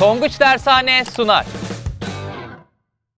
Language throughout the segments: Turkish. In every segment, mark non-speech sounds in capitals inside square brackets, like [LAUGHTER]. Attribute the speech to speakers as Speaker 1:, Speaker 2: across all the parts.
Speaker 1: Tonguç Dershane sunar.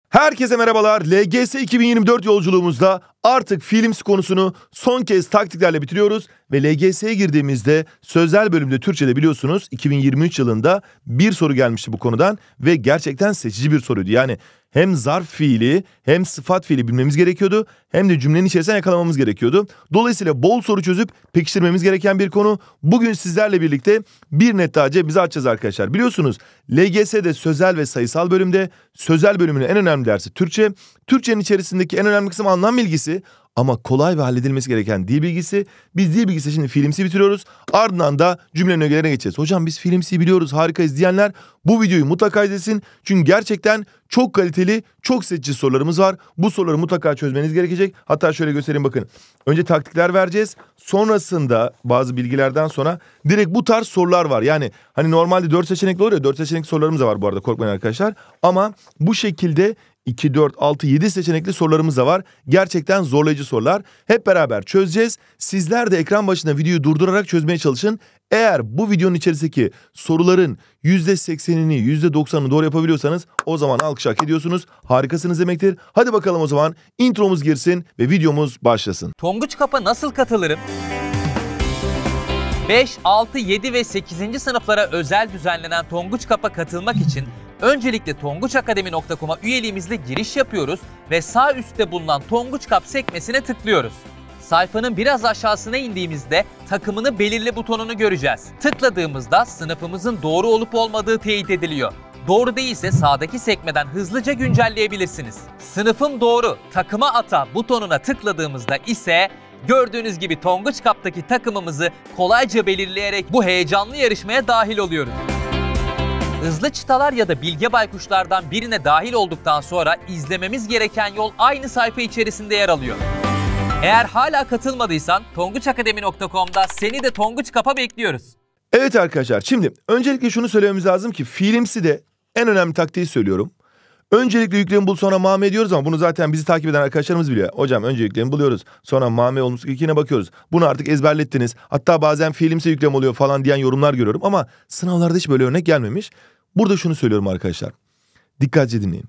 Speaker 1: Herkese merhabalar. LGS 2024 yolculuğumuzda artık Films konusunu son kez taktiklerle bitiriyoruz ve LGS'ye girdiğimizde sözel bölümde Türkçe'de biliyorsunuz 2023 yılında bir soru gelmişti bu konudan ve gerçekten seçici bir soruydu. Yani hem zarf fiili hem sıfat fiili bilmemiz gerekiyordu. Hem de cümlenin içerisinde yakalamamız gerekiyordu. Dolayısıyla bol soru çözüp pekiştirmemiz gereken bir konu. Bugün sizlerle birlikte bir net daha cebimizi açacağız arkadaşlar. Biliyorsunuz LGS'de sözel ve sayısal bölümde sözel bölümünün en önemli dersi Türkçe. Türkçenin içerisindeki en önemli kısım anlam bilgisi ama kolay ve halledilmesi gereken dil bilgisi. Biz dil bilgisi şimdi filmsi bitiriyoruz. Ardından da cümlenin ögelerine geçeceğiz. Hocam biz filmsi biliyoruz harikayız diyenler bu videoyu mutlaka izlesin. Çünkü gerçekten çok kaliteli, çok seçici sorularımız var. Bu soruları mutlaka çözmeniz gerekecek. Hatta şöyle göstereyim bakın. Önce taktikler vereceğiz. Sonrasında bazı bilgilerden sonra direkt bu tarz sorular var. Yani hani normalde 4 seçenekli oluyor. 4 seçenekli sorularımız da var bu arada korkmayın arkadaşlar. Ama bu şekilde 2, 4, 6, 7 seçenekli sorularımız da var. Gerçekten zorlayıcı sorular. Hep beraber çözeceğiz. Sizler de ekran başında videoyu durdurarak çözmeye çalışın. Eğer bu videonun içerisindeki soruların %80'ini, %90'ını doğru yapabiliyorsanız o zaman alkış hak ediyorsunuz. Harikasınız demektir. Hadi bakalım o zaman intromuz girsin ve videomuz başlasın. Tonguç Kap'a nasıl katılırım? 5, 6, 7 ve 8. sınıflara özel düzenlenen Tonguç Kap'a katılmak için Öncelikle tonguçakademi.com'a üyeliğimizle giriş yapıyoruz ve sağ üstte bulunan Tonguç Kap sekmesine tıklıyoruz. Sayfanın biraz aşağısına indiğimizde takımını belirli butonunu göreceğiz. Tıkladığımızda sınıfımızın doğru olup olmadığı teyit ediliyor. Doğru değilse sağdaki sekmeden hızlıca güncelleyebilirsiniz. Sınıfım doğru, takıma ata butonuna tıkladığımızda ise gördüğünüz gibi Tonguç Cup'taki takımımızı kolayca belirleyerek bu heyecanlı yarışmaya dahil oluyoruz. Hızlı çıtalar ya da bilge baykuşlardan birine dahil olduktan sonra izlememiz gereken yol aynı sayfa içerisinde yer alıyor. Eğer hala katılmadıysan tonguçakademi.com'da seni de Tonguç Kap'a bekliyoruz. Evet arkadaşlar şimdi öncelikle şunu söylememiz lazım ki fiilimsi de en önemli taktiği söylüyorum. Öncelikle yüklemi bul sonra mame diyoruz ama bunu zaten bizi takip eden arkadaşlarımız biliyor. Hocam önce yüklemi buluyoruz. Sonra mame olmuş ilkine bakıyoruz. Bunu artık ezberlettiniz. Hatta bazen fiilimse yüklem oluyor falan diyen yorumlar görüyorum ama sınavlarda hiç böyle örnek gelmemiş. Burada şunu söylüyorum arkadaşlar. Dikkatli dinleyin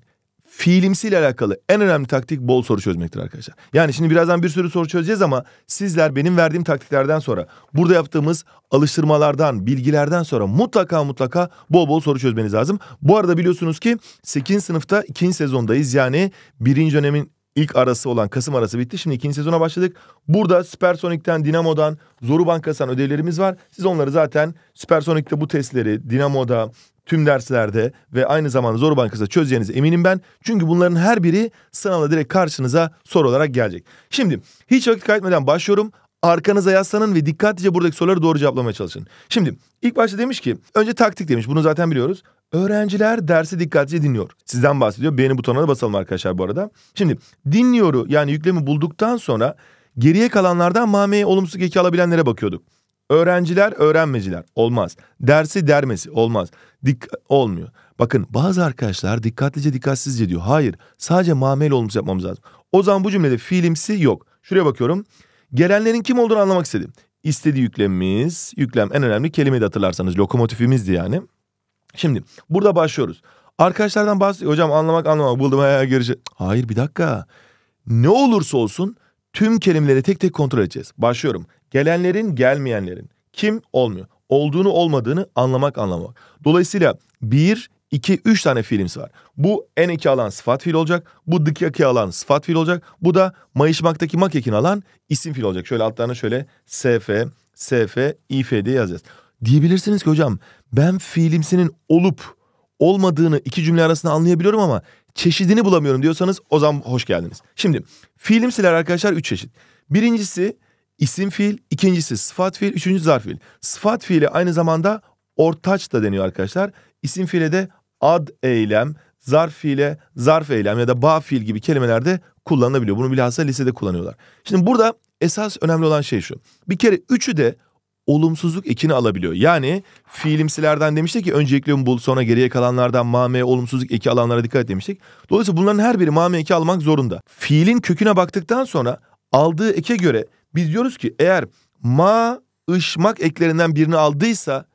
Speaker 1: fiilimsiyle alakalı en önemli taktik bol soru çözmektir arkadaşlar. Yani şimdi birazdan bir sürü soru çözeceğiz ama sizler benim verdiğim taktiklerden sonra burada yaptığımız alıştırmalardan, bilgilerden sonra mutlaka mutlaka bol bol soru çözmeniz lazım. Bu arada biliyorsunuz ki 8. sınıfta 2. sezondayız. Yani 1. dönemin ilk arası olan Kasım arası bitti. Şimdi 2. sezona başladık. Burada Süpersonic'ten, Dinamo'dan, Zoru Bankası'ndan ödevlerimiz var. Siz onları zaten Süpersonic'te bu testleri, Dinamo'da, tüm derslerde ve aynı zamanda zor Bankası'da çözeceğinize eminim ben. Çünkü bunların her biri sınavda direkt karşınıza soru olarak gelecek. Şimdi hiç vakit kaybetmeden başlıyorum. Arkanıza yaslanın ve dikkatlice buradaki soruları doğru cevaplamaya çalışın. Şimdi ilk başta demiş ki önce taktik demiş bunu zaten biliyoruz. Öğrenciler dersi dikkatlice dinliyor. Sizden bahsediyor. Beğeni butonuna da basalım arkadaşlar bu arada. Şimdi dinliyoru yani yüklemi bulduktan sonra geriye kalanlardan mameye olumsuz eki alabilenlere bakıyorduk. Öğrenciler öğrenmeciler olmaz. Dersi dermesi olmaz. Dik olmuyor. Bakın bazı arkadaşlar dikkatlice dikkatsizce diyor. Hayır sadece mamel olmuş yapmamız lazım. O zaman bu cümlede fiilimsi yok. Şuraya bakıyorum. Gelenlerin kim olduğunu anlamak istedim. İstedi yüklemimiz, yüklem en önemli kelimeyi de hatırlarsanız lokomotifimizdi yani. Şimdi burada başlıyoruz. Arkadaşlardan bahsediyor. Hocam anlamak anlamak buldum. He, görüşe. Hayır bir dakika. Ne olursa olsun tüm kelimeleri tek tek kontrol edeceğiz. Başlıyorum. Gelenlerin gelmeyenlerin. Kim olmuyor. Olduğunu olmadığını anlamak anlamak. Dolayısıyla bir, iki, üç tane fiilimiz var. Bu en iki alan sıfat fiil olacak. Bu dık eki alan sıfat fiil olacak. Bu da mayışmaktaki mak ekini alan isim fiil olacak. Şöyle altlarına şöyle sf, sf, if diye yazacağız. Diyebilirsiniz ki hocam ben fiilimsinin olup olmadığını iki cümle arasında anlayabiliyorum ama çeşidini bulamıyorum diyorsanız o zaman hoş geldiniz. Şimdi fiilimsiler arkadaşlar üç çeşit. Birincisi isim fiil, ikincisi sıfat fiil, üçüncü zarf fiil. Sıfat fiili aynı zamanda ortaç da deniyor arkadaşlar. İsim fiile de ad eylem, zarf fiile zarf eylem ya da ba fiil gibi kelimelerde kullanılabiliyor. Bunu bilhassa lisede kullanıyorlar. Şimdi burada esas önemli olan şey şu. Bir kere üçü de olumsuzluk ekini alabiliyor. Yani fiilimsilerden demiştik ki öncelikle bul sonra geriye kalanlardan mame olumsuzluk eki alanlara dikkat demiştik. Dolayısıyla bunların her biri mame eki almak zorunda. Fiilin köküne baktıktan sonra aldığı eke göre biz diyoruz ki eğer ma ışmak eklerinden birini aldıysa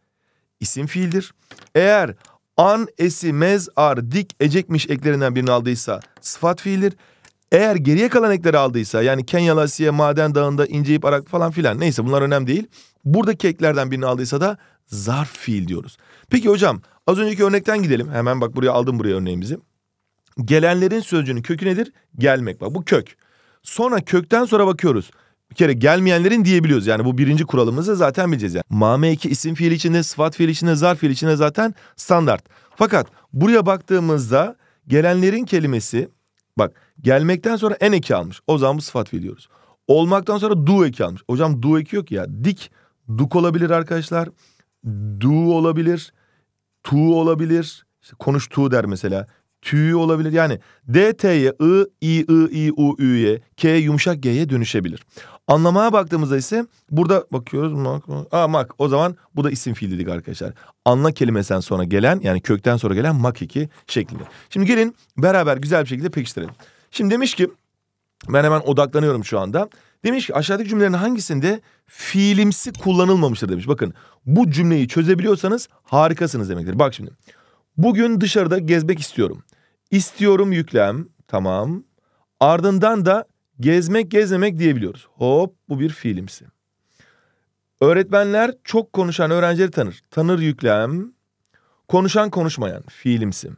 Speaker 1: isim fiildir. Eğer an, esi, mez, ar, dik, ecekmiş eklerinden birini aldıysa sıfat fiildir. Eğer geriye kalan ekleri aldıysa yani Kenyalı Maden Dağı'nda inceyip arak falan filan neyse bunlar önemli değil. Buradaki eklerden birini aldıysa da zarf fiil diyoruz. Peki hocam az önceki örnekten gidelim. Hemen bak buraya aldım buraya örneğimizi. Gelenlerin sözcüğünün kökü nedir? Gelmek bak bu kök. Sonra kökten sonra bakıyoruz bir kere gelmeyenlerin diyebiliyoruz. Yani bu birinci kuralımızı zaten bileceğiz. Yani. Mame 2 isim fiili içinde, sıfat fiili içinde, zarf fiili içinde zaten standart. Fakat buraya baktığımızda gelenlerin kelimesi bak gelmekten sonra en eki almış. O zaman bu sıfat fiil diyoruz. Olmaktan sonra du eki almış. Hocam du eki yok ya. Dik duk olabilir arkadaşlar. Du olabilir. Tu olabilir. İşte tu der mesela tüyü olabilir. Yani D, T'ye, I, I, I, I, U, Ü'ye, K yumuşak G'ye dönüşebilir. Anlamaya baktığımızda ise burada bakıyoruz. Mak, mak. Aa, mak. O zaman bu da isim fiil dedik arkadaşlar. Anla kelimesinden sonra gelen yani kökten sonra gelen mak iki şeklinde. Şimdi gelin beraber güzel bir şekilde pekiştirelim. Şimdi demiş ki ben hemen odaklanıyorum şu anda. Demiş ki aşağıdaki cümlelerin hangisinde fiilimsi kullanılmamıştır demiş. Bakın bu cümleyi çözebiliyorsanız harikasınız demektir. Bak şimdi Bugün dışarıda gezmek istiyorum. İstiyorum yüklem. Tamam. Ardından da gezmek gezmemek diyebiliyoruz. Hop bu bir fiilimsi. Öğretmenler çok konuşan öğrencileri tanır. Tanır yüklem. Konuşan konuşmayan fiilimsi.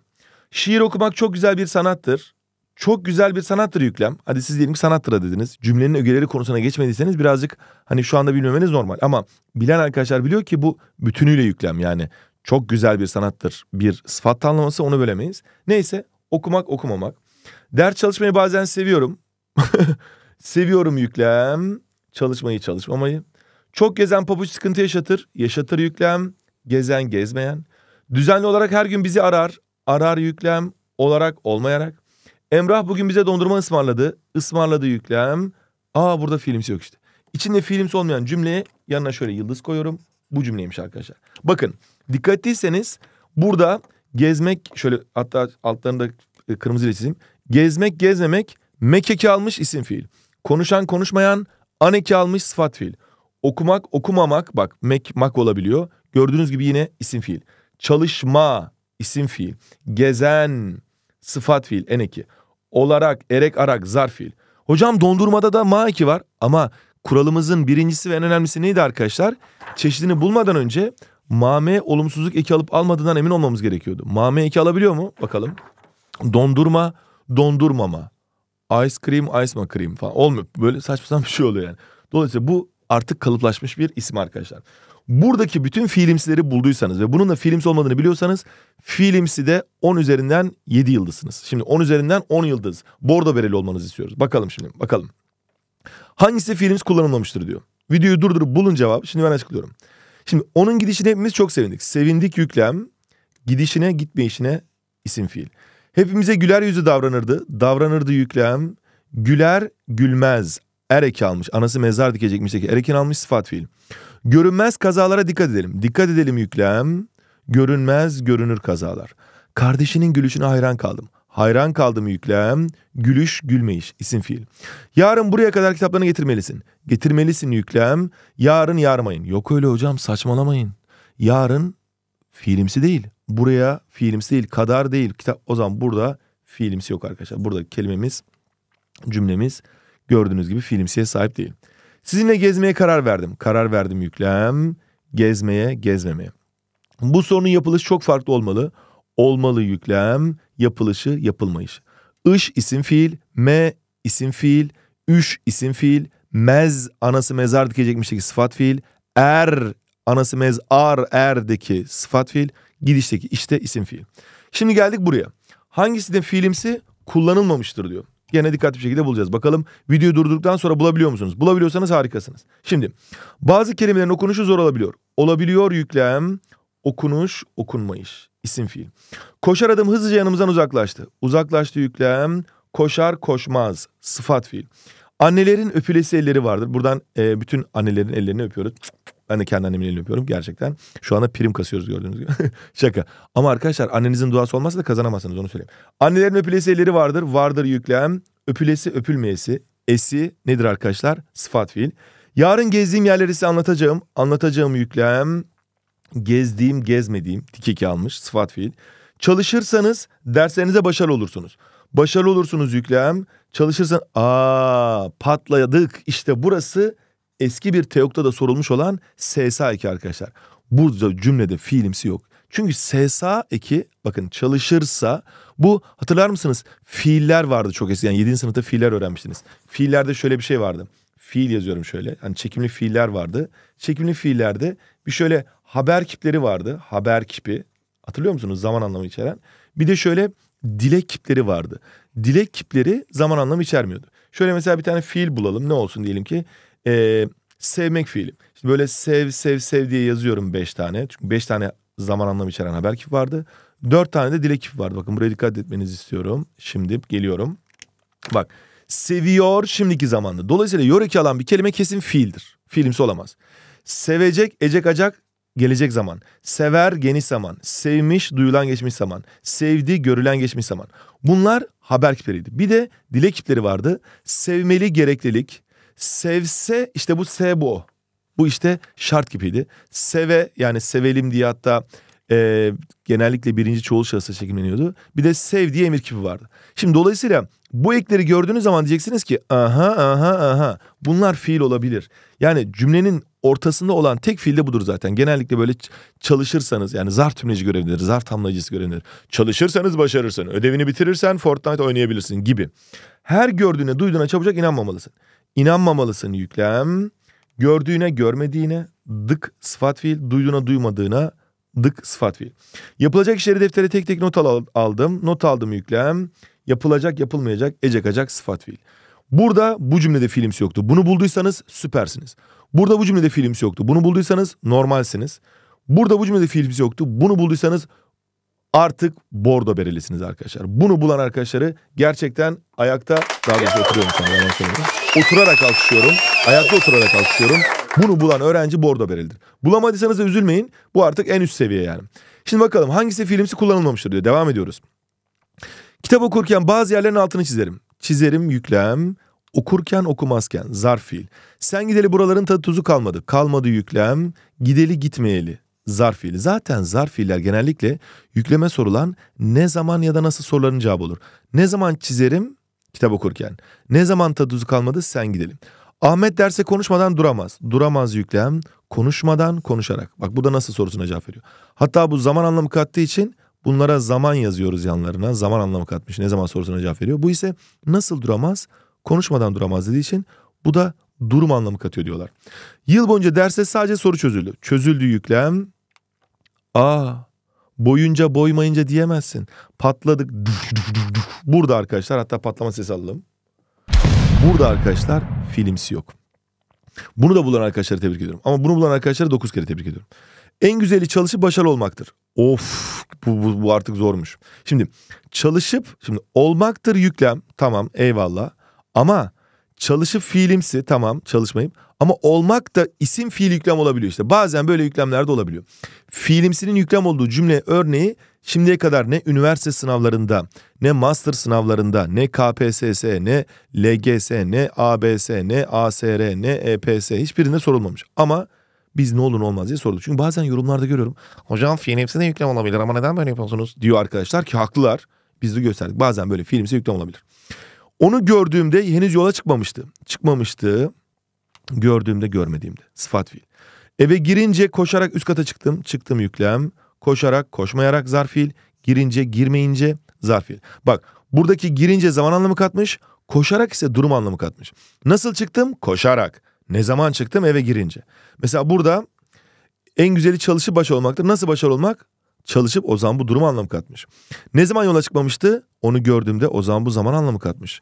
Speaker 1: Şiir okumak çok güzel bir sanattır. Çok güzel bir sanattır yüklem. Hadi siz diyelim ki sanattır dediniz. Cümlenin ögeleri konusuna geçmediyseniz birazcık hani şu anda bilmemeniz normal. Ama bilen arkadaşlar biliyor ki bu bütünüyle yüklem yani. Çok güzel bir sanattır. Bir sıfat anlaması onu bölemeyiz. Neyse okumak okumamak. Ders çalışmayı bazen seviyorum. [LAUGHS] seviyorum yüklem. Çalışmayı çalışmamayı. Çok gezen pabuç sıkıntı yaşatır. Yaşatır yüklem. Gezen gezmeyen. Düzenli olarak her gün bizi arar. Arar yüklem. Olarak olmayarak. Emrah bugün bize dondurma ısmarladı. Ismarladı yüklem. Aa burada filmsi yok işte. İçinde filmsi olmayan cümleye yanına şöyle yıldız koyuyorum. Bu cümleymiş arkadaşlar. Bakın dikkatliyseniz burada gezmek şöyle hatta altlarında e, kırmızı çizeyim. Gezmek gezmemek mekeki almış isim fiil. Konuşan konuşmayan aneki almış sıfat fiil. Okumak okumamak bak mek mak olabiliyor. Gördüğünüz gibi yine isim fiil. Çalışma isim fiil. Gezen sıfat fiil eneki. Olarak erek arak zarf fiil. Hocam dondurmada da ma eki var ama kuralımızın birincisi ve en önemlisi neydi arkadaşlar? Çeşidini bulmadan önce mame olumsuzluk eki alıp almadığından emin olmamız gerekiyordu. Mame eki alabiliyor mu? Bakalım. Dondurma, dondurmama. Ice cream, ice ma cream falan. Olmuyor. Böyle saçma sapan bir şey oluyor yani. Dolayısıyla bu artık kalıplaşmış bir isim arkadaşlar. Buradaki bütün fiilimsileri bulduysanız ve bunun da fiilimsi olmadığını biliyorsanız fiilimsi de 10 üzerinden 7 yıldızsınız. Şimdi 10 üzerinden 10 yıldız. Bordo bereli olmanızı istiyoruz. Bakalım şimdi bakalım. Hangisi fiilimiz kullanılmamıştır diyor. Videoyu durdurup bulun cevap. Şimdi ben açıklıyorum. Şimdi onun gidişine hepimiz çok sevindik. Sevindik yüklem. Gidişine gitmeyişine isim fiil. Hepimize güler yüzü davranırdı. Davranırdı yüklem. Güler gülmez. Erek almış. Anası mezar dikecekmiş. Erekin almış sıfat fiil. Görünmez kazalara dikkat edelim. Dikkat edelim yüklem. Görünmez görünür kazalar. Kardeşinin gülüşüne hayran kaldım. Hayran kaldım yüklem. Gülüş gülmeyiş isim fiil. Yarın buraya kadar kitaplarını getirmelisin. Getirmelisin yüklem. Yarın yarmayın. Yok öyle hocam saçmalamayın. Yarın fiilimsi değil. Buraya fiilimsi değil. Kadar değil. Kitap o zaman burada fiilimsi yok arkadaşlar. Burada kelimemiz cümlemiz gördüğünüz gibi fiilimsiye sahip değil. Sizinle gezmeye karar verdim. Karar verdim yüklem. Gezmeye, gezmemeye. Bu sorunun yapılışı çok farklı olmalı olmalı yüklem, yapılışı, yapılmayış Iş isim fiil, me isim fiil, üş isim fiil, mez anası mezar dikecekmişteki sıfat fiil, er anası mez ar erdeki sıfat fiil, gidişteki işte isim fiil. Şimdi geldik buraya. Hangisi de fiilimsi kullanılmamıştır diyor. yine dikkatli bir şekilde bulacağız. Bakalım videoyu durdurduktan sonra bulabiliyor musunuz? Bulabiliyorsanız harikasınız. Şimdi bazı kelimelerin okunuşu zor olabiliyor. Olabiliyor yüklem, okunuş, okunmayış isim fiil. Koşar adım hızlıca yanımızdan uzaklaştı. Uzaklaştı yüklem. Koşar koşmaz. Sıfat fiil. Annelerin öpülesi elleri vardır. Buradan e, bütün annelerin ellerini öpüyoruz. Ben de kendi annemin elini öpüyorum gerçekten. Şu anda prim kasıyoruz gördüğünüz gibi. [LAUGHS] Şaka. Ama arkadaşlar annenizin duası olmazsa da kazanamazsınız onu söyleyeyim. Annelerin öpülesi elleri vardır. Vardır yüklem. Öpülesi öpülmeyesi. Esi nedir arkadaşlar? Sıfat fiil. Yarın gezdiğim yerleri size anlatacağım. Anlatacağım yüklem gezdiğim gezmediğim dikeki almış sıfat fiil. Çalışırsanız derslerinize başarılı olursunuz. Başarılı olursunuz yüklem. Çalışırsan aa patladık. İşte burası eski bir teokta da sorulmuş olan SSA eki arkadaşlar. Burada cümlede fiilimsi yok. Çünkü SSA eki bakın çalışırsa bu hatırlar mısınız? Fiiller vardı çok eski. Yani 7. sınıfta fiiller öğrenmiştiniz. Fiillerde şöyle bir şey vardı. Fiil yazıyorum şöyle. Hani çekimli fiiller vardı. Çekimli fiillerde bir şöyle haber kipleri vardı. Haber kipi. Hatırlıyor musunuz? Zaman anlamı içeren. Bir de şöyle dilek kipleri vardı. Dilek kipleri zaman anlamı içermiyordu. Şöyle mesela bir tane fiil bulalım. Ne olsun diyelim ki e, sevmek fiilim. İşte böyle sev sev sev diye yazıyorum beş tane. Çünkü beş tane zaman anlamı içeren haber kipi vardı. Dört tane de dilek kipi vardı. Bakın buraya dikkat etmenizi istiyorum. Şimdi geliyorum. Bak seviyor şimdiki zamanda. Dolayısıyla yoreki alan bir kelime kesin fiildir. Fiilimsi olamaz. Sevecek, ecek, acak gelecek zaman, sever geniş zaman, sevmiş duyulan geçmiş zaman, sevdi görülen geçmiş zaman. Bunlar haber kipleriydi. Bir de dile kipleri vardı. Sevmeli gereklilik, sevse işte bu se bu. Bu işte şart kipiydi. Seve yani sevelim diye hatta e, genellikle birinci çoğul şahısa çekimleniyordu. Bir de sev diye emir kipi vardı. Şimdi dolayısıyla bu ekleri gördüğünüz zaman diyeceksiniz ki aha aha aha bunlar fiil olabilir. Yani cümlenin ortasında olan tek fiil de budur zaten. Genellikle böyle çalışırsanız yani zarf tümleci görevlidir, zarf tamlayıcısı görevlidir. Çalışırsanız başarırsın, ödevini bitirirsen Fortnite oynayabilirsin gibi. Her gördüğüne, duyduğuna çabucak inanmamalısın. İnanmamalısın yüklem. Gördüğüne, görmediğine, dık sıfat fiil, duyduğuna, duymadığına, dık sıfat fiil. Yapılacak işleri deftere tek tek not aldım. Not aldım yüklem. Yapılacak, yapılmayacak, ecek acak sıfat fiil. Burada bu cümlede fiilimsi yoktu. Bunu bulduysanız süpersiniz. Burada bu cümlede fiilimsi yoktu. Bunu bulduysanız normalsiniz. Burada bu cümlede fiilimsi yoktu. Bunu bulduysanız artık bordo berelisiniz arkadaşlar. Bunu bulan arkadaşları gerçekten ayakta daha doğrusu oturuyorum sana Oturarak alkışlıyorum. Ayakta oturarak alkışlıyorum. Bunu bulan öğrenci bordo berelidir. Bulamadıysanız da üzülmeyin. Bu artık en üst seviye yani. Şimdi bakalım hangisi filmsi kullanılmamıştır diyor. Devam ediyoruz. Kitap okurken bazı yerlerin altını çizerim çizerim yüklem, okurken okumazken zarf fiil. Sen gideli buraların tadı tuzu kalmadı. Kalmadı yüklem, gideli gitmeyeli zarf fiili. Zaten zarf fiiller genellikle yükleme sorulan ne zaman ya da nasıl soruların cevabı olur. Ne zaman çizerim kitap okurken. Ne zaman tadı tuzu kalmadı sen gidelim. Ahmet derse konuşmadan duramaz. Duramaz yüklem konuşmadan konuşarak. Bak bu da nasıl sorusuna cevap veriyor. Hatta bu zaman anlamı kattığı için Bunlara zaman yazıyoruz yanlarına. Zaman anlamı katmış. Ne zaman sorusuna cevap veriyor. Bu ise nasıl duramaz? Konuşmadan duramaz dediği için bu da durum anlamı katıyor diyorlar. Yıl boyunca derse sadece soru çözüldü. Çözüldü yüklem. A boyunca boymayınca diyemezsin. Patladık. Burada arkadaşlar hatta patlama sesi alalım. Burada arkadaşlar filmsi yok. Bunu da bulan arkadaşları tebrik ediyorum. Ama bunu bulan arkadaşları 9 kere tebrik ediyorum. En güzeli çalışıp başarılı olmaktır. Of bu, bu, bu artık zormuş. Şimdi çalışıp şimdi olmaktır yüklem tamam eyvallah ama çalışıp fiilimsi tamam çalışmayayım ama olmak da isim fiil yüklem olabiliyor işte. Bazen böyle yüklemler de olabiliyor. Fiilimsinin yüklem olduğu cümle örneği şimdiye kadar ne üniversite sınavlarında, ne master sınavlarında, ne KPSS, ne LGS, ne ABS, ne ASR, ne EPS hiçbirinde sorulmamış. Ama biz ne olur ne olmaz diye sorduk. Çünkü bazen yorumlarda görüyorum. Hocam film hepsine yüklem olabilir ama neden böyle yapıyorsunuz? Diyor arkadaşlar ki haklılar. Biz de gösterdik. Bazen böyle filmse yüklem olabilir. Onu gördüğümde henüz yola çıkmamıştı. Çıkmamıştı. Gördüğümde görmediğimde. Sıfat fiil. Eve girince koşarak üst kata çıktım. Çıktım yüklem. Koşarak, koşmayarak zarf fiil. Girince, girmeyince zarf fiil. Bak buradaki girince zaman anlamı katmış. Koşarak ise durum anlamı katmış. Nasıl çıktım? Koşarak. Ne zaman çıktım eve girince. Mesela burada en güzeli çalışıp başarılı olmaktır. Nasıl başarılı olmak? Çalışıp o zaman bu durum anlam katmış. Ne zaman yola çıkmamıştı? Onu gördüğümde o zaman bu zaman anlamı katmış.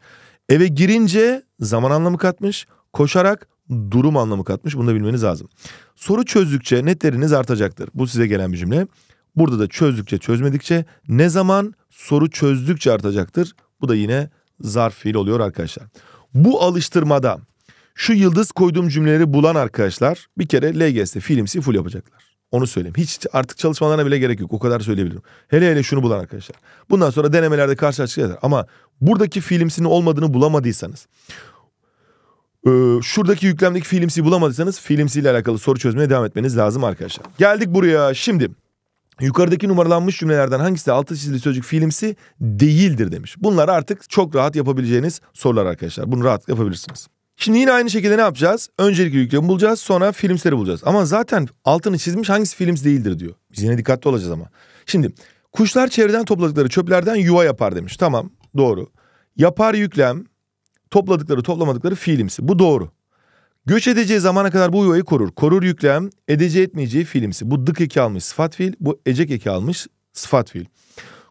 Speaker 1: Eve girince zaman anlamı katmış. Koşarak durum anlamı katmış. Bunu da bilmeniz lazım. Soru çözdükçe netleriniz artacaktır. Bu size gelen bir cümle. Burada da çözdükçe çözmedikçe ne zaman soru çözdükçe artacaktır. Bu da yine zarf fiil oluyor arkadaşlar. Bu alıştırmada şu yıldız koyduğum cümleleri bulan arkadaşlar bir kere LGS filmsi full yapacaklar. Onu söyleyeyim. Hiç artık çalışmalarına bile gerek yok. O kadar söyleyebilirim. Hele hele şunu bulan arkadaşlar. Bundan sonra denemelerde karşılaşacaklar. Ama buradaki filmsinin olmadığını bulamadıysanız e, şuradaki yüklemdeki filmsi bulamadıysanız filmsi ile alakalı soru çözmeye devam etmeniz lazım arkadaşlar. Geldik buraya. Şimdi Yukarıdaki numaralanmış cümlelerden hangisi altı çizili sözcük filmsi değildir demiş. Bunlar artık çok rahat yapabileceğiniz sorular arkadaşlar. Bunu rahat yapabilirsiniz. Şimdi yine aynı şekilde ne yapacağız? Öncelikle yüklemi bulacağız sonra filmsleri bulacağız. Ama zaten altını çizmiş hangisi films değildir diyor. Biz yine dikkatli olacağız ama. Şimdi kuşlar çevreden topladıkları çöplerden yuva yapar demiş. Tamam doğru. Yapar yüklem topladıkları toplamadıkları fiilimsi. Bu doğru. Göç edeceği zamana kadar bu yuvayı korur. Korur yüklem edeceği etmeyeceği fiilimsi. Bu dık eki almış sıfat fiil. Bu ecek eki almış sıfat fiil.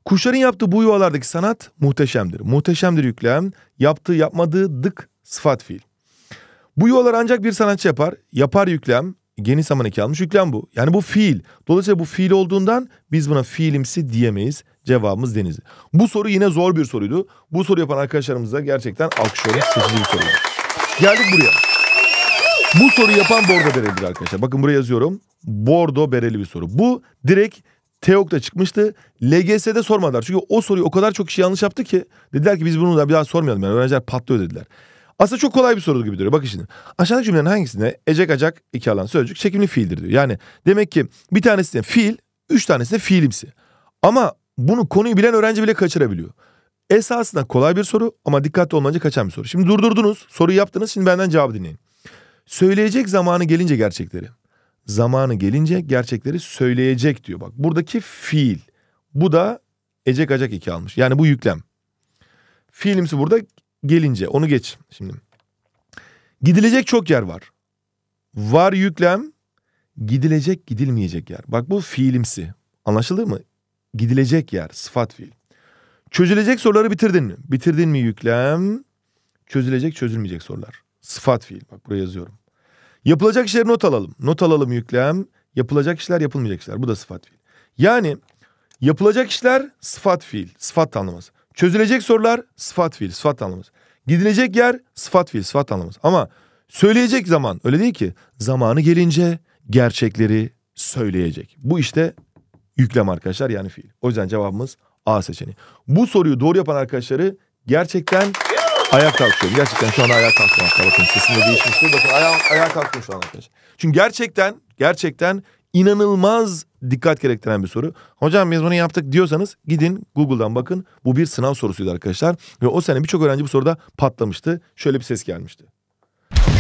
Speaker 1: Kuşların yaptığı bu yuvalardaki sanat muhteşemdir. Muhteşemdir yüklem. Yaptığı yapmadığı dık sıfat fiil. Bu yuvalar ancak bir sanatçı yapar. Yapar yüklem. Geniş zaman iki almış yüklem bu. Yani bu fiil. Dolayısıyla bu fiil olduğundan biz buna fiilimsi diyemeyiz. Cevabımız Deniz. Bu soru yine zor bir soruydu. Bu soru yapan arkadaşlarımıza gerçekten alkışlıyorum. Seçici bir soruydu. Geldik buraya. Bu soru yapan Bordo Bereli'dir arkadaşlar. Bakın buraya yazıyorum. Bordo Bereli bir soru. Bu direkt TEOK'ta çıkmıştı. LGS'de sormadılar. Çünkü o soruyu o kadar çok kişi yanlış yaptı ki. Dediler ki biz bunu da bir daha sormayalım. Yani öğrenciler patlıyor dediler. Aslında çok kolay bir soru gibi duruyor. Bakın şimdi. Aşağıdaki cümlelerin hangisinde ecek acak iki alan sözcük çekimli fiildir diyor. Yani demek ki bir tanesinde fiil, üç tanesinde fiilimsi. Ama bunu konuyu bilen öğrenci bile kaçırabiliyor. Esasında kolay bir soru ama dikkatli olmanca kaçan bir soru. Şimdi durdurdunuz, soruyu yaptınız, şimdi benden cevabı dinleyin. Söyleyecek zamanı gelince gerçekleri. Zamanı gelince gerçekleri söyleyecek diyor. Bak buradaki fiil. Bu da ecek acak iki almış. Yani bu yüklem. Fiilimsi burada gelince onu geç şimdi. Gidilecek çok yer var. Var yüklem gidilecek gidilmeyecek yer. Bak bu fiilimsi. Anlaşıldı mı? Gidilecek yer sıfat fiil. Çözülecek soruları bitirdin mi? Bitirdin mi yüklem? Çözülecek çözülmeyecek sorular. Sıfat fiil. Bak buraya yazıyorum. Yapılacak işleri not alalım. Not alalım yüklem. Yapılacak işler yapılmayacak işler. Bu da sıfat fiil. Yani yapılacak işler sıfat fiil. Sıfat tanımlaması. Çözülecek sorular sıfat fiil. Sıfat tanımlaması. Gidilecek yer sıfat fiil, sıfat anlamaz. Ama söyleyecek zaman öyle değil ki. Zamanı gelince gerçekleri söyleyecek. Bu işte yüklem arkadaşlar yani fiil. O yüzden cevabımız A seçeneği. Bu soruyu doğru yapan arkadaşları gerçekten ayak kalkıyor. Gerçekten şu an ayağa kalktım bakın sesim de değişmiştir. Bakın Ayak ayağa kalktım şu an arkadaşlar. Çünkü gerçekten gerçekten inanılmaz dikkat gerektiren bir soru. Hocam biz bunu yaptık diyorsanız gidin Google'dan bakın. Bu bir sınav sorusuydu arkadaşlar. Ve o sene birçok öğrenci bu soruda patlamıştı. Şöyle bir ses gelmişti.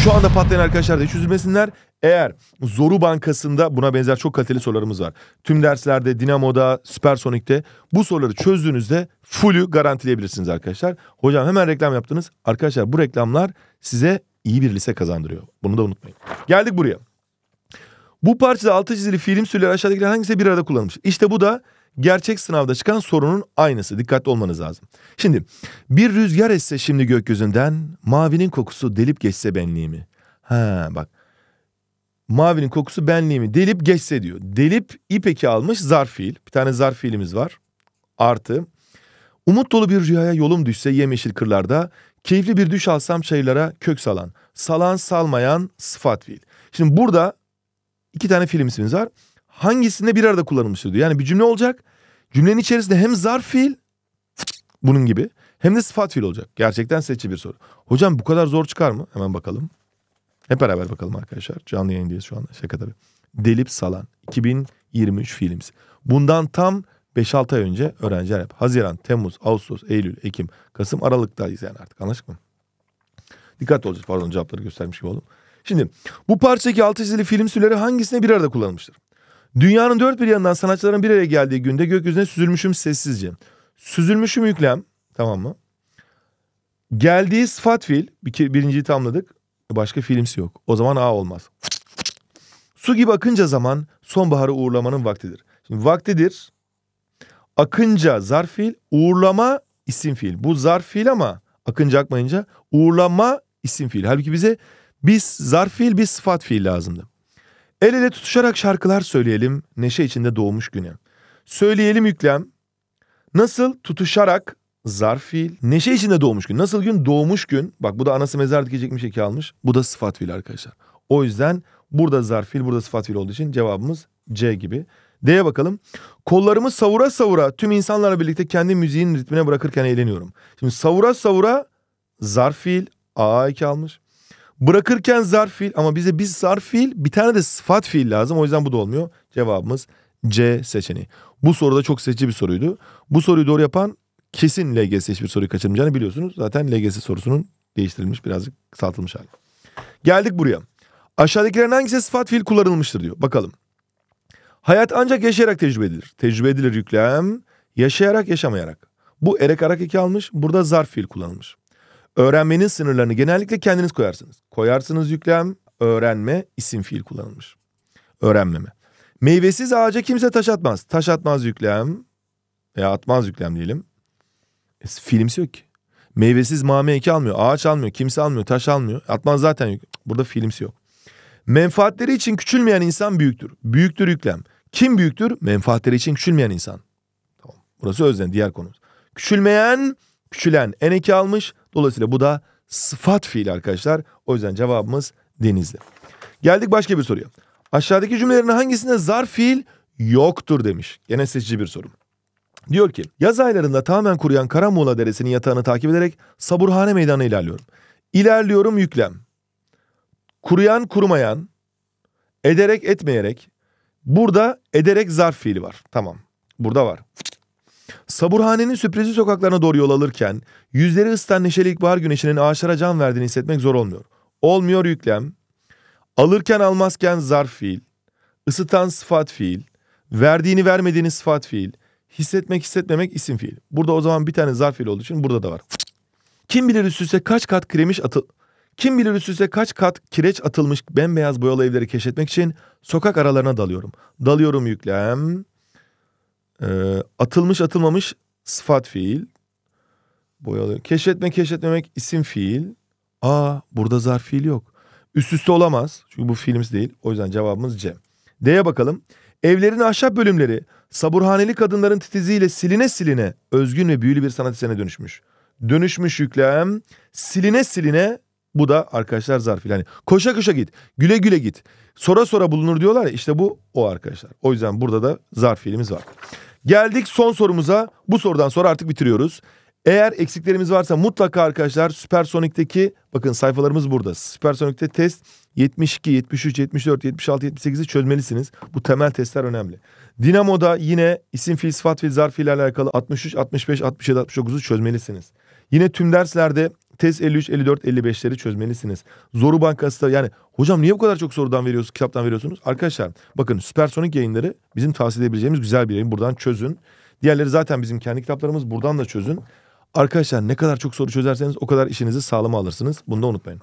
Speaker 1: Şu anda patlayan arkadaşlar da hiç üzülmesinler. Eğer Zoru Bankası'nda buna benzer çok kaliteli sorularımız var. Tüm derslerde, Dinamo'da, Süpersonik'te bu soruları çözdüğünüzde full'ü garantileyebilirsiniz arkadaşlar. Hocam hemen reklam yaptınız. Arkadaşlar bu reklamlar size iyi bir lise kazandırıyor. Bunu da unutmayın. Geldik buraya. Bu parçada altı çizili film sürüleri aşağıdakilerden hangisi bir arada kullanılmış? İşte bu da gerçek sınavda çıkan sorunun aynısı. Dikkatli olmanız lazım. Şimdi bir rüzgar esse şimdi gökyüzünden mavinin kokusu delip geçse benliğimi. Ha bak mavinin kokusu benliğimi delip geçse diyor. Delip ipeki almış zarf fiil. Bir tane zarf fiilimiz var. Artı umut dolu bir rüyaya yolum düşse yemyeşil kırlarda keyifli bir düş alsam çayırlara kök salan. Salan salmayan sıfat fiil. Şimdi burada iki tane film isminiz var. Hangisinde bir arada kullanılmıştır diyor. Yani bir cümle olacak. Cümlenin içerisinde hem zarf fiil bunun gibi hem de sıfat fiil olacak. Gerçekten seçici bir soru. Hocam bu kadar zor çıkar mı? Hemen bakalım. Hep beraber bakalım arkadaşlar. Canlı yayındayız şu anda. Şaka tabii. Delip Salan 2023 filmimiz. Bundan tam 5-6 ay önce öğrenciler hep Haziran, Temmuz, Ağustos, Eylül, Ekim, Kasım, Aralık'tayız yani artık anlaştık mı? Dikkat olacağız pardon cevapları göstermiş gibi oldum. Şimdi bu parçadaki altı çizili film süreleri hangisine bir arada kullanılmıştır? Dünyanın dört bir yanından sanatçıların bir araya geldiği günde gökyüzüne süzülmüşüm sessizce. Süzülmüşüm yüklem tamam mı? Geldiği sıfat fiil bir, birinciyi tamladık. Başka filmsi yok. O zaman A olmaz. Su gibi akınca zaman sonbaharı uğurlamanın vaktidir. Şimdi vaktidir. Akınca zarf fiil, uğurlama isim fiil. Bu zarf fiil ama akınca akmayınca uğurlama isim fiil. Halbuki bize biz zarf fiil, biz sıfat fiil lazımdı. El ele tutuşarak şarkılar söyleyelim neşe içinde doğmuş güne. Söyleyelim yüklem. Nasıl tutuşarak zarf fiil, neşe içinde doğmuş gün. Nasıl gün? Doğmuş gün. Bak bu da anası mezar dikecekmiş eki almış. Bu da sıfat fiil arkadaşlar. O yüzden burada zarf fiil, burada sıfat fiil olduğu için cevabımız C gibi. D'ye bakalım. Kollarımı savura savura tüm insanlarla birlikte kendi müziğin ritmine bırakırken eğleniyorum. Şimdi savura savura zarf fiil A eki almış. Bırakırken zarf fiil ama bize bir zarf fiil bir tane de sıfat fiil lazım. O yüzden bu da olmuyor. Cevabımız C seçeneği. Bu soruda çok seçici bir soruydu. Bu soruyu doğru yapan kesin LGS hiçbir soruyu kaçırmayacağını biliyorsunuz. Zaten LGS sorusunun değiştirilmiş birazcık kısaltılmış hali. Geldik buraya. Aşağıdakilerin hangisi sıfat fiil kullanılmıştır diyor. Bakalım. Hayat ancak yaşayarak tecrübe edilir. Tecrübe edilir yüklem. Yaşayarak yaşamayarak. Bu erek arak iki almış. Burada zarf fiil kullanılmış. Öğrenmenin sınırlarını genellikle kendiniz koyarsınız. Koyarsınız yüklem, öğrenme, isim fiil kullanılmış. Öğrenmeme. Meyvesiz ağaca kimse taş atmaz. Taş atmaz yüklem veya atmaz yüklem diyelim. E, fiilimsi yok ki. Meyvesiz mame eki almıyor, ağaç almıyor, kimse almıyor, taş almıyor. Atmaz zaten Burada filmsi yok. Menfaatleri için küçülmeyen insan büyüktür. Büyüktür yüklem. Kim büyüktür? Menfaatleri için küçülmeyen insan. Tamam. Burası özden diğer konumuz. Küçülmeyen, küçülen. En eki almış, Dolayısıyla bu da sıfat fiil arkadaşlar. O yüzden cevabımız denizli. Geldik başka bir soruya. Aşağıdaki cümlelerin hangisinde zarf fiil yoktur demiş. Gene seçici bir sorum. Diyor ki yaz aylarında tamamen kuruyan Karamuğla Deresi'nin yatağını takip ederek Saburhane Meydanı ilerliyorum. İlerliyorum yüklem. Kuruyan kurumayan, ederek etmeyerek, burada ederek zarf fiili var. Tamam burada var. Saburhanenin sürprizi sokaklarına doğru yol alırken yüzleri ısıtan neşeli ilkbahar güneşinin ağaçlara can verdiğini hissetmek zor olmuyor. Olmuyor yüklem. Alırken almazken zarf fiil. Isıtan sıfat fiil. Verdiğini vermediğini sıfat fiil. Hissetmek hissetmemek isim fiil. Burada o zaman bir tane zarf fiil olduğu için burada da var. Kim bilir üst üste kaç kat kremiş atıl... Kim bilir üst üste kaç kat kireç atılmış bembeyaz boyalı evleri keşfetmek için sokak aralarına dalıyorum. Dalıyorum yüklem. E, atılmış atılmamış sıfat fiil. Boyalı. Keşfetme keşfetmemek isim fiil. Aa burada zarf fiil yok. Üst üste olamaz. Çünkü bu fiilimiz değil. O yüzden cevabımız C. D'ye bakalım. Evlerin ahşap bölümleri saburhaneli kadınların titiziyle siline siline özgün ve büyülü bir sanat eserine dönüşmüş. Dönüşmüş yüklem siline siline bu da arkadaşlar zarf yani koşa koşa git güle güle git Sora sora bulunur diyorlar ya işte bu o arkadaşlar. O yüzden burada da zarf fiilimiz var. Geldik son sorumuza. Bu sorudan sonra artık bitiriyoruz. Eğer eksiklerimiz varsa mutlaka arkadaşlar Süpersonik'teki bakın sayfalarımız burada. Süpersonik'te test 72, 73, 74, 76, 78'i çözmelisiniz. Bu temel testler önemli. Dinamo'da yine isim, fiil, sıfat, fiil, zarf ile alakalı 63, 65, 67, 69'u çözmelisiniz. Yine tüm derslerde Tez 53, 54, 55'leri çözmelisiniz. Zoru bankası da yani hocam niye bu kadar çok sorudan veriyorsunuz, kitaptan veriyorsunuz? Arkadaşlar bakın süpersonik yayınları bizim tavsiye edebileceğimiz güzel bir yayın. Buradan çözün. Diğerleri zaten bizim kendi kitaplarımız. Buradan da çözün. Arkadaşlar ne kadar çok soru çözerseniz o kadar işinizi sağlama alırsınız. Bunu da unutmayın.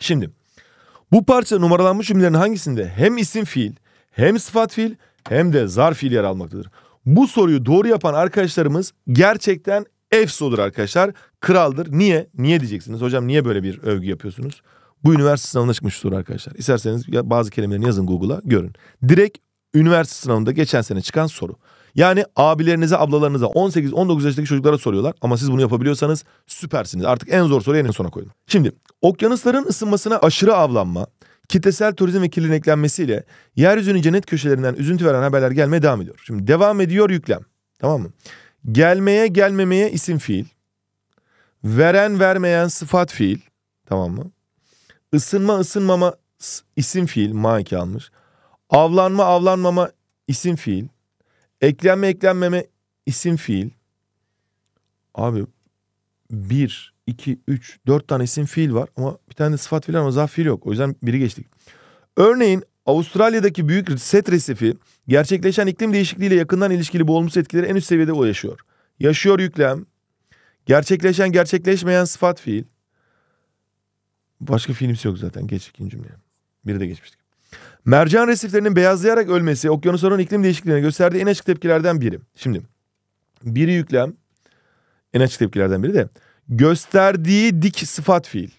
Speaker 1: Şimdi bu parça numaralanmış cümlelerin hangisinde hem isim fiil hem sıfat fiil hem de zarf fiil yer almaktadır. Bu soruyu doğru yapan arkadaşlarımız gerçekten Efs olur arkadaşlar. Kraldır. Niye? Niye diyeceksiniz? Hocam niye böyle bir övgü yapıyorsunuz? Bu üniversite sınavına çıkmış soru arkadaşlar. İsterseniz bazı kelimelerini yazın Google'a görün. Direkt üniversite sınavında geçen sene çıkan soru. Yani abilerinize, ablalarınıza 18-19 yaşındaki çocuklara soruyorlar ama siz bunu yapabiliyorsanız süpersiniz. Artık en zor soruyu en sona koydum. Şimdi okyanusların ısınmasına aşırı avlanma, kitlesel turizm ve kirleneklenmesiyle yeryüzünün cennet köşelerinden üzüntü veren haberler gelmeye devam ediyor. Şimdi devam ediyor yüklem. Tamam mı? Gelmeye gelmemeye isim fiil. Veren vermeyen sıfat fiil. Tamam mı? Isınma ısınmama isim fiil. Maik almış. Avlanma avlanmama isim fiil. Eklenme eklenmeme isim fiil. Abi bir, iki, üç, dört tane isim fiil var ama bir tane de sıfat fiil ama zarf fiil yok. O yüzden biri geçtik. Örneğin Avustralya'daki büyük set resifi Gerçekleşen iklim değişikliğiyle yakından ilişkili bu olumsuz etkileri en üst seviyede ulaşıyor. yaşıyor. Yaşıyor yüklem. Gerçekleşen gerçekleşmeyen sıfat fiil. Başka fiilimsi yok zaten. Geç ikinci cümleye. Biri de geçmiştik. Mercan resiflerinin beyazlayarak ölmesi okyanusların iklim değişikliğine gösterdiği en açık tepkilerden biri. Şimdi biri yüklem en açık tepkilerden biri de gösterdiği dik sıfat fiil.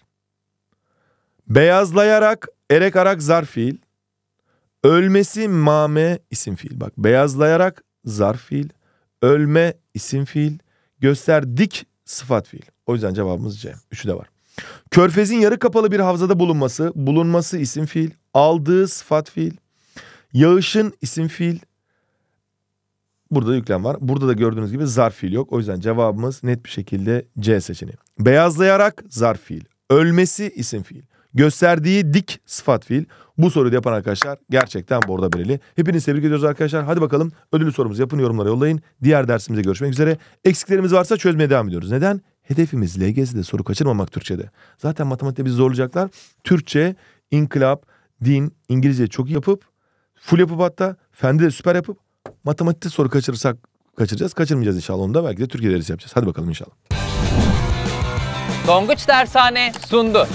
Speaker 1: Beyazlayarak erek arak zarf fiil. Ölmesi mame isim fiil. Bak beyazlayarak zarf fiil. Ölme isim fiil. Gösterdik sıfat fiil. O yüzden cevabımız C. Üçü de var. Körfez'in yarı kapalı bir havzada bulunması. Bulunması isim fiil. Aldığı sıfat fiil. Yağışın isim fiil. Burada yüklem var. Burada da gördüğünüz gibi zarf fiil yok. O yüzden cevabımız net bir şekilde C seçeneği. Beyazlayarak zarf fiil. Ölmesi isim fiil gösterdiği dik sıfat fiil. Bu soruyu yapan arkadaşlar gerçekten Borda Bereli. Hepinizi tebrik ediyoruz arkadaşlar. Hadi bakalım ödüllü sorumuzu yapın yorumlara yollayın. Diğer dersimize görüşmek üzere. Eksiklerimiz varsa çözmeye devam ediyoruz. Neden? Hedefimiz LGS'de soru kaçırmamak Türkçe'de. Zaten matematikte bizi zorlayacaklar. Türkçe, inkılap, din, İngilizce çok iyi yapıp, full yapıp hatta fende de süper yapıp matematikte soru kaçırırsak kaçıracağız. Kaçırmayacağız inşallah onu da belki de Türkiye'de dersi yapacağız. Hadi bakalım inşallah. Tonguç Dershane sundu.